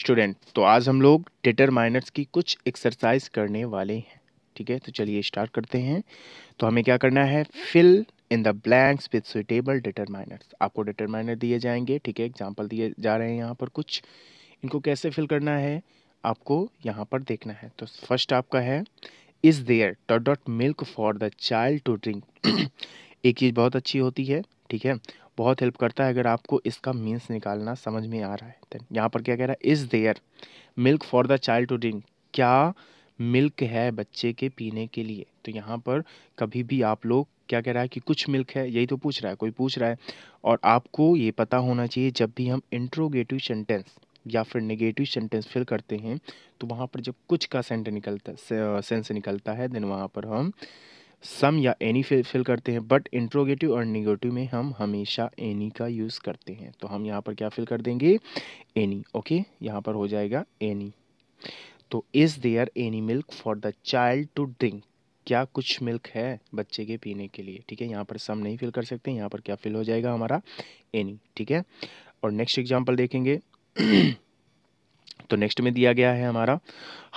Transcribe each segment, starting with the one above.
student तो आज हम लोग डिटरमाइनर्स की कुछ एक्सरसाइज करने वाले हैं ठीक है तो चलिए स्टार्ट करते हैं तो हमें क्या करना है fill in the blanks with suitable determiners आपको डिटरमाइनर दिए जाएंगे ठीक है एग्जाम्पल दिए जा रहे हैं यहाँ पर कुछ इनको कैसे फिल करना है आपको यहाँ पर देखना है तो फर्स्ट आपका है is there dot dot milk for the child to drink एक चीज़ बहुत अच्छी होती है ठीक है बहुत हेल्प करता है अगर आपको इसका मीन्स निकालना समझ में आ रहा है देन यहाँ पर क्या कह रहा है is there milk for the child to drink क्या मिल्क है बच्चे के पीने के लिए तो यहाँ पर कभी भी आप लोग क्या कह रहा है कि कुछ मिल्क है यही तो पूछ रहा है कोई पूछ रहा है और आपको ये पता होना चाहिए जब भी हम इंट्रोगेटिव सेंटेंस या फिर नेगेटिव सेंटेंस फिल करते हैं तो वहाँ पर जब कुछ का सेंट निकलता सेंस निकलता है देन वहाँ पर हम सम या एनी फिल फिल करते हैं बट इंट्रोगेटिव और निगेटिव में हम हमेशा एनी का यूज़ करते हैं तो हम यहाँ पर क्या फिल कर देंगे एनी ओके यहाँ पर हो जाएगा एनी तो is there any milk for the child to drink क्या कुछ मिल्क है बच्चे के पीने के लिए ठीक है यहाँ पर सम नहीं फिल कर सकते यहाँ पर क्या फिल हो जाएगा हमारा एनी ठीक है और नेक्स्ट एग्जाम्पल देखेंगे तो नेक्स्ट में दिया गया है हमारा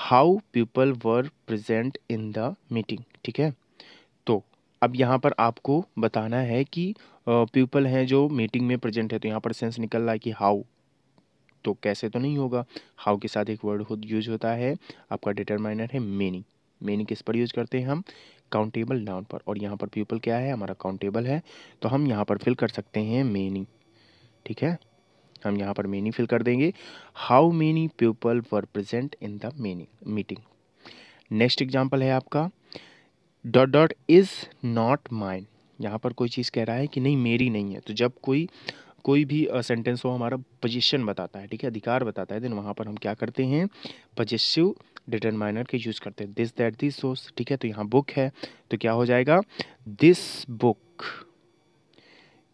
how people were present in the meeting ठीक है अब यहाँ पर आपको बताना है कि पीपल हैं जो मीटिंग में प्रेजेंट है तो यहाँ पर सेंस निकल रहा है कि हाउ तो कैसे तो नहीं होगा हाउ के साथ एक वर्ड यूज होता है आपका डिटरमाइनर है मेनी मेनी किस पर यूज करते हैं हम काउंटेबल नाउन पर और यहाँ पर पीपल क्या है हमारा काउंटेबल है तो हम यहाँ पर फिल कर सकते हैं मेनी ठीक है हम यहाँ पर मेनी फिल कर देंगे how many people were present in the many meeting next example है आपका dot dot is not mine यहाँ पर कोई चीज़ कह रहा है कि नहीं मेरी नहीं है तो जब कोई कोई भी सेंटेंस uh, हो हमारा पोजिशन बताता है ठीक है अधिकार बताता है देन वहाँ पर हम क्या करते हैं पजेसिव डिटरमाइनर के यूज़ करते हैं दिस दैट दिस सोर्स ठीक है तो यहाँ बुक है तो क्या हो जाएगा this book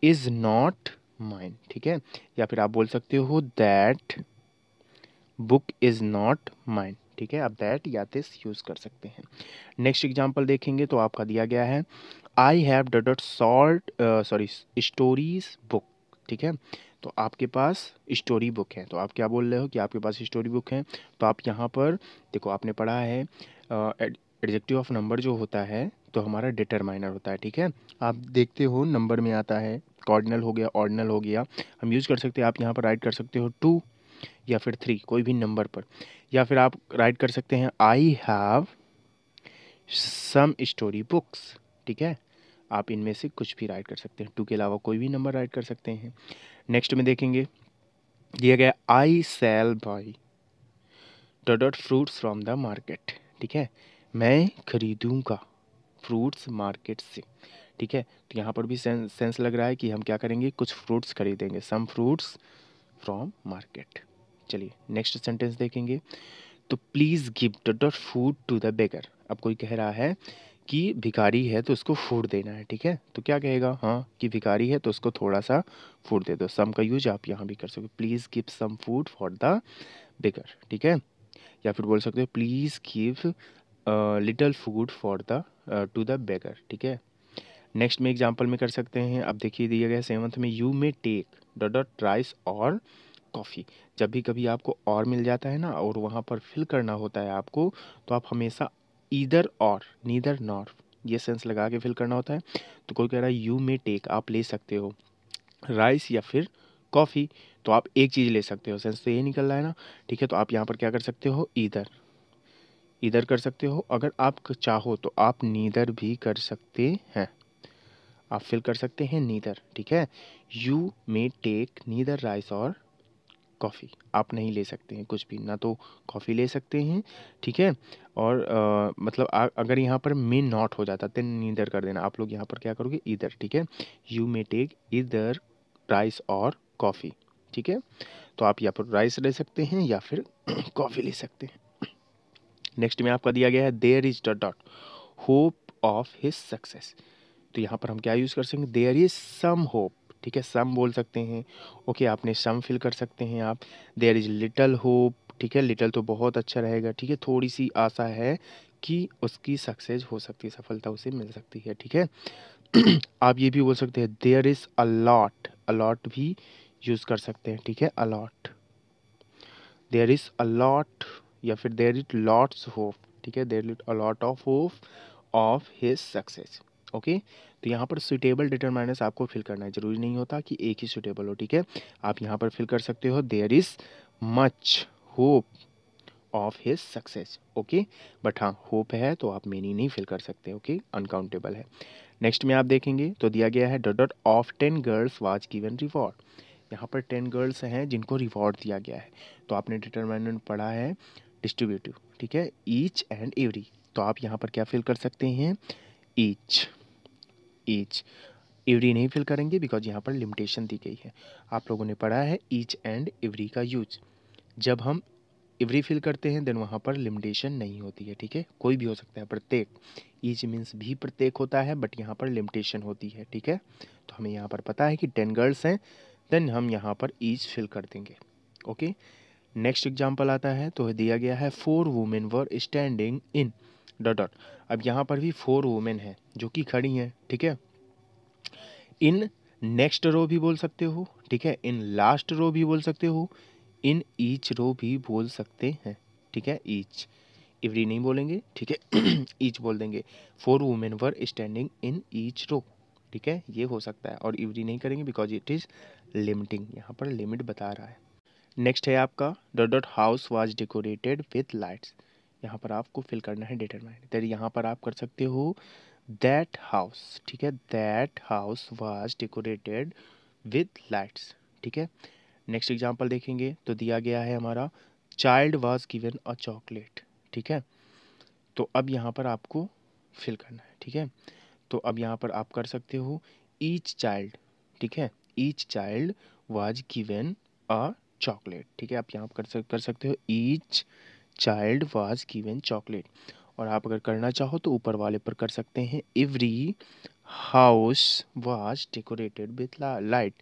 is not mine ठीक है या फिर आप बोल सकते हो that book is not mine ठीक है आप दैट या दिस यूज़ कर सकते हैं नेक्स्ट एग्जाम्पल देखेंगे तो आपका दिया गया है आई हैव ड dot salt sorry stories book ठीक है तो आपके पास स्टोरी बुक है तो आप क्या बोल रहे हो कि आपके पास स्टोरी बुक है तो आप यहाँ पर देखो आपने पढ़ा है एडजेक्टिव ऑफ नंबर जो होता है तो हमारा डिटरमाइनर होता है ठीक है आप देखते हो नंबर में आता है कॉर्डिनल हो गया ऑर्डिनल हो गया हम यूज़ कर सकते हैं आप यहाँ पर राइट कर सकते हो टू या फिर थ्री कोई भी नंबर पर या फिर आप राइट कर सकते हैं I have some story books ठीक है आप इनमें से कुछ भी राइट कर सकते हैं टू के अलावा कोई भी नंबर राइट कर सकते हैं नेक्स्ट में देखेंगे दिया गया I shall buy dot dot fruits from the market ठीक है मैं खरीदूंगा फ्रूट्स मार्केट से ठीक है तो यहाँ पर भी सेंस सेंस लग रहा है कि हम क्या करेंगे कुछ फ्रूट्स खरीदेंगे सम फ्रूट्स फ्रॉम मार्केट चलिए नेक्स्ट सेंटेंस देखेंगे तो please give dot dot food to the beggar अब कोई कह रहा है कि भिखारी है तो उसको फूड देना है ठीक है तो क्या कहेगा हाँ कि भिखारी है तो उसको थोड़ा सा फूड दे दो सम का यूज आप यहाँ भी कर सकते हो please give some food for the beggar ठीक है या फिर बोल सकते हो please give little food for the to the beggar ठीक है नेक्स्ट में एग्जाम्पल में कर सकते हैं अब देखिए दिया गया सेवन्थ में you may take dot dot rice और कॉफ़ी जब भी कभी आपको और मिल जाता है ना और वहाँ पर फिल करना होता है आपको तो आप हमेशा ईदर और नीदर नॉर ये सेंस लगा के फिल करना होता है तो कोई कह रहा है यू मे टेक आप ले सकते हो राइस या फिर कॉफ़ी तो आप एक चीज़ ले सकते हो सेंस तो ये निकल रहा है ना ठीक है तो आप यहाँ पर क्या कर सकते हो ईदर इधर कर सकते हो अगर आप चाहो तो आप नीदर भी कर सकते हैं आप फिल कर सकते हैं नीदर ठीक है you may take neither rice और कॉफ़ी आप नहीं ले सकते हैं कुछ भी ना तो कॉफ़ी ले सकते हैं ठीक है और आ, मतलब आ, अगर यहाँ पर मे नॉट हो जाता तो नीदर कर देना आप लोग यहाँ पर क्या करोगे इधर ठीक है you may take either rice और कॉफ़ी ठीक है तो आप यहाँ पर राइस ले सकते हैं या फिर कॉफ़ी ले सकते हैं नेक्स्ट में आपका दिया गया है there is dot dot hope of his success तो यहाँ पर हम क्या यूज़ कर सकेंगे देयर इज सम होप ठीक है सम बोल सकते हैं ओके आपने सम फिल कर सकते हैं आप देयर इज़ लिटल होप ठीक है लिटल तो बहुत अच्छा रहेगा ठीक है थोड़ी सी आशा है कि उसकी सक्सेस हो सकती है सफलता उसे मिल सकती है ठीक है आप ये भी बोल सकते हैं देयर इज़ अलॉट अलॉट भी यूज़ कर सकते हैं ठीक है अलॉट देयर इज़ अलॉट या फिर देयर इट लॉट्स होप ठीक है there is a lot of hope of his success okay तो यहाँ पर सुटेबल डिटरमाइनर्स आपको फिल करना है ज़रूरी नहीं होता कि एक ही सुटेबल हो ठीक है आप यहाँ पर फिल कर सकते हो there is much hope of his success okay but हाँ होप है तो आप मेनी नहीं फिल कर सकते ओके अनकाउंटेबल है नेक्स्ट में आप देखेंगे तो दिया गया है dot dot of ten girls was given reward यहाँ पर टेन गर्ल्स हैं जिनको रिवॉर्ड दिया गया है तो आपने डिटरमाइनमेंट पढ़ा है डिस्ट्रीब्यूटिव ठीक है ईच एंड एवरी तो आप यहाँ पर क्या फिल कर सकते हैं ईच ईच एवरी नहीं फिल करेंगे बिकॉज यहाँ पर लिमिटेशन दी गई है आप लोगों ने पढ़ा है ईच एंड एवरी का यूज जब हम एवरी फिल करते हैं देन वहाँ पर लिमिटेशन नहीं होती है ठीक है कोई भी हो सकता है प्रत्येक ईच मीन्स भी प्रत्येक होता है बट यहाँ पर लिमिटेशन होती है ठीक है तो हमें यहाँ पर पता है कि टेन गर्ल्स हैं देन हम यहाँ पर ईच फिल कर देंगे ओके नेक्स्ट एग्जाम्पल आता है तो दिया गया है four women were standing in dot dot अब यहाँ पर भी फोर वुमेन हैं जो कि खड़ी हैं ठीक है इन नेक्स्ट रो भी बोल सकते हो ठीक है इन लास्ट रो भी बोल सकते हो इन ईच रो भी बोल सकते हैं ठीक है ईच एवरी नहीं बोलेंगे ठीक है ईच बोल देंगे four women were standing in each row ठीक है ये हो सकता है और इवरी नहीं करेंगे बिकॉज इट इज़ लिमिटिंग यहाँ पर लिमिट बता रहा है नेक्स्ट है आपका dot dot house was decorated with lights यहाँ पर आपको फिल करना है डिटरमाइन दैट यहाँ पर आप कर सकते हो दैट हाउस ठीक है that house was decorated with lights ठीक है नेक्स्ट एग्जाम्पल देखेंगे तो दिया गया है हमारा child was given a chocolate ठीक है तो अब यहाँ पर आपको फिल करना है ठीक है तो अब यहाँ पर आप कर सकते हो ईच चाइल्ड ठीक है each child was given a chocolate ठीक है आप यहाँ पर कर सकते हो each child was given chocolate और आप अगर करना चाहो तो ऊपर वाले पर कर सकते हैं every house was decorated with light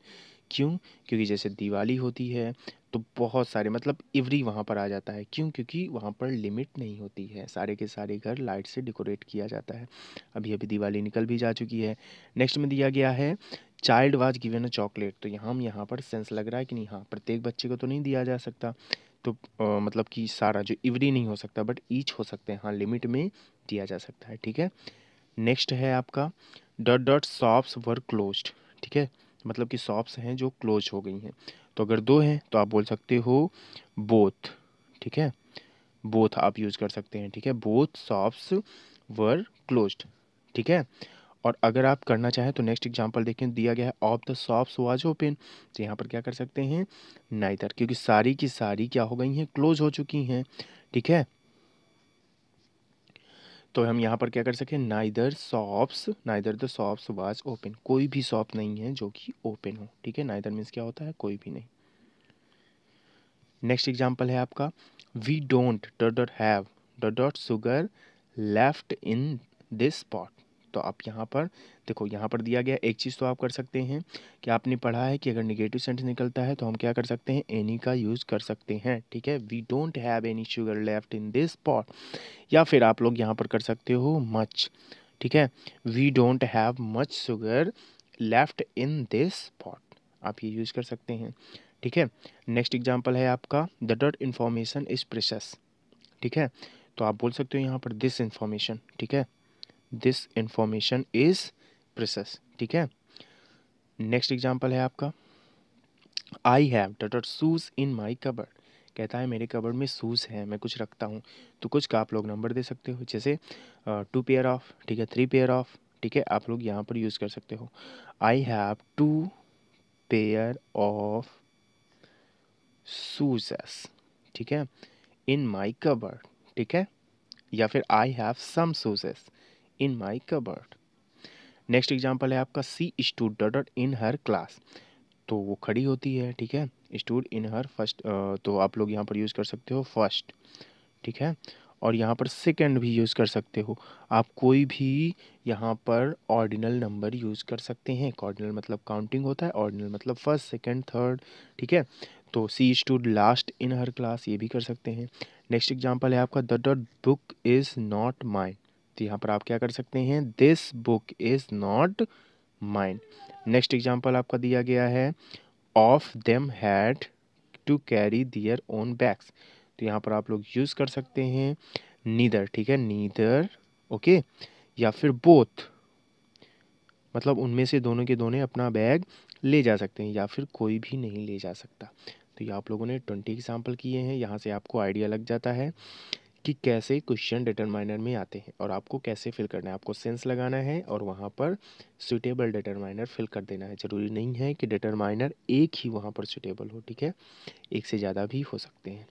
क्यों क्योंकि जैसे दिवाली होती है तो बहुत सारे मतलब एवरी वहाँ पर आ जाता है क्यों क्योंकि वहाँ पर लिमिट नहीं होती है सारे के सारे घर लाइट से डेकोरेट किया जाता है अभी अभी दिवाली निकल भी जा चुकी है नेक्स्ट में दिया गया है child was given a chocolate तो यहाँ हम यहाँ पर सेंस लग रहा है कि नहीं हाँ प्रत्येक बच्चे को तो नहीं दिया जा सकता तो आ, मतलब कि सारा जो इवरी नहीं हो सकता बट ईच हो सकते हैं हाँ लिमिट में दिया जा सकता है ठीक है नेक्स्ट है आपका dot dot shops were close ठीक है मतलब कि शॉप्स हैं जो क्लोज हो गई हैं तो अगर दो हैं तो आप बोल सकते हो बोथ ठीक है बोथ आप यूज़ कर सकते हैं ठीक है बोथ शॉप्स वर क्लोज ठीक है और अगर आप करना चाहें तो नेक्स्ट एग्जाम्पल देखें दिया गया है of the shops was open तो यहाँ पर क्या कर सकते हैं नाइदर क्योंकि सारी की सारी क्या हो गई हैं क्लोज हो चुकी हैं ठीक है तो हम यहाँ पर क्या कर सकें neither shops neither the shops was open कोई भी सॉप नहीं है जो कि ओपन हो ठीक है नाइदर मीन्स क्या होता है कोई भी नहीं नेक्स्ट एग्जाम्पल है आपका we don't dot dot have dot dot sugar left in this spot तो आप यहाँ पर देखो यहाँ पर दिया गया एक चीज़ तो आप कर सकते हैं कि आपने पढ़ा है कि अगर निगेटिव सेंटेंस निकलता है तो हम क्या कर सकते हैं एनी का यूज़ कर सकते हैं ठीक है we don't have any sugar left in this pot या फिर आप लोग यहाँ पर कर सकते हो मच ठीक है we don't have much sugar left in this pot आप ये यूज़ कर सकते हैं ठीक है नेक्स्ट एग्जाम्पल है आपका the dot information is precious ठीक है तो आप बोल सकते हो यहाँ पर दिस इन्फॉर्मेशन ठीक है दिस इंफॉर्मेशन इज प्रिसेस ठीक है नेक्स्ट एग्जाम्पल है आपका I have dot shoes in my cupboard कहता है मेरे कबर्ड में शूज़ हैं मैं कुछ रखता हूँ तो कुछ का आप लोग नंबर दे सकते हो जैसे टू पेयर ऑफ ठीक है थ्री पेयर ऑफ ठीक है आप लोग यहाँ पर यूज़ कर सकते हो I have two pair of shoes ठीक है इन माई कबर्ड ठीक है या फिर I have some shoes in my cupboard next example है आपका she stood dot in her class तो वो खड़ी होती है ठीक है स्टूड इन हर फर्स्ट तो आप लोग यहाँ पर यूज़ कर सकते हो फर्स्ट ठीक है और यहाँ पर सेकेंड भी यूज़ कर सकते हो आप कोई भी यहाँ पर ऑर्डिनल नंबर यूज़ कर सकते हैं ऑर्डिनल मतलब काउंटिंग होता है ऑर्डिनल मतलब फर्स्ट सेकेंड थर्ड ठीक है तो she stood last in her class ये भी कर सकते हैं नेक्स्ट एग्जाम्पल है आपका the dot book is not my तो यहाँ पर आप क्या कर सकते हैं this book is not mine next example आपका दिया गया है of them had to carry their own bags तो यहाँ पर आप लोग यूज़ कर सकते हैं नीदर ठीक है नीदर ओके या फिर बोथ मतलब उनमें से दोनों के दोनों अपना बैग ले जा सकते हैं या फिर कोई भी नहीं ले जा सकता तो ये आप लोगों ने ट्वेंटी एग्जाम्पल किए हैं यहाँ से आपको आइडिया लग जाता है कि कैसे क्वेश्चन डिटरमाइनर में आते हैं और आपको कैसे फिल करना है आपको सेंस लगाना है और वहाँ पर सुटेबल डिटरमाइनर फिल कर देना है ज़रूरी नहीं है कि डिटरमाइनर एक ही वहाँ पर सुटेबल हो ठीक है एक से ज़्यादा भी हो सकते हैं